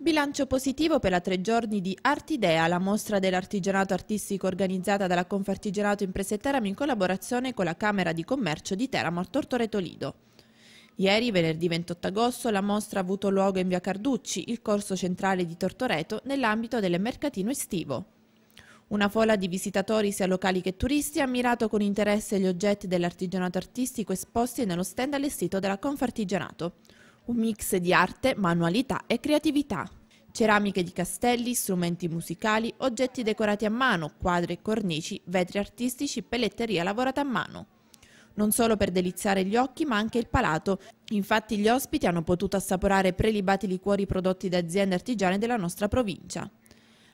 Bilancio positivo per la tre giorni di Artidea, la mostra dell'artigianato artistico organizzata dalla Confartigianato Imprese Teramo in collaborazione con la Camera di Commercio di Teramo a Tortore Tolido. Ieri, venerdì 28 agosto, la mostra ha avuto luogo in via Carducci, il corso centrale di Tortoreto, nell'ambito del mercatino estivo. Una folla di visitatori sia locali che turisti ha ammirato con interesse gli oggetti dell'artigianato artistico esposti nello stand allestito della Confartigianato un mix di arte, manualità e creatività. Ceramiche di castelli, strumenti musicali, oggetti decorati a mano, quadri e cornici, vetri artistici, pelletteria lavorata a mano. Non solo per deliziare gli occhi ma anche il palato, infatti gli ospiti hanno potuto assaporare prelibati liquori prodotti da aziende artigiane della nostra provincia.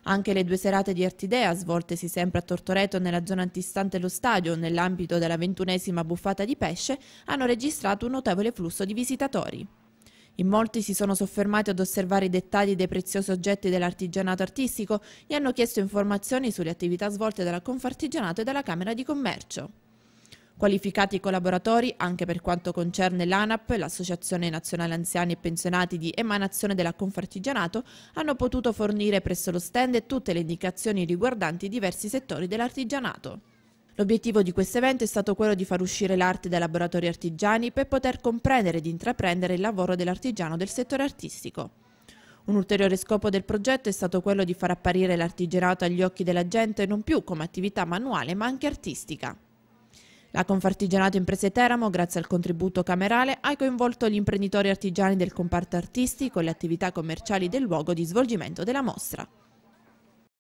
Anche le due serate di Artidea, svoltesi sempre a Tortoreto nella zona antistante lo stadio, nell'ambito della ventunesima buffata di pesce, hanno registrato un notevole flusso di visitatori. In molti si sono soffermati ad osservare i dettagli dei preziosi oggetti dell'artigianato artistico e hanno chiesto informazioni sulle attività svolte dalla Confartigianato e dalla Camera di Commercio. Qualificati collaboratori, anche per quanto concerne l'ANAP, l'Associazione Nazionale Anziani e Pensionati di emanazione della Confartigianato, hanno potuto fornire presso lo stand tutte le indicazioni riguardanti i diversi settori dell'artigianato. L'obiettivo di questo evento è stato quello di far uscire l'arte dai laboratori artigiani per poter comprendere ed intraprendere il lavoro dell'artigiano del settore artistico. Un ulteriore scopo del progetto è stato quello di far apparire l'artigianato agli occhi della gente non più come attività manuale ma anche artistica. La Confartigianato Imprese Teramo, grazie al contributo camerale, ha coinvolto gli imprenditori artigiani del comparto artistico e le attività commerciali del luogo di svolgimento della mostra.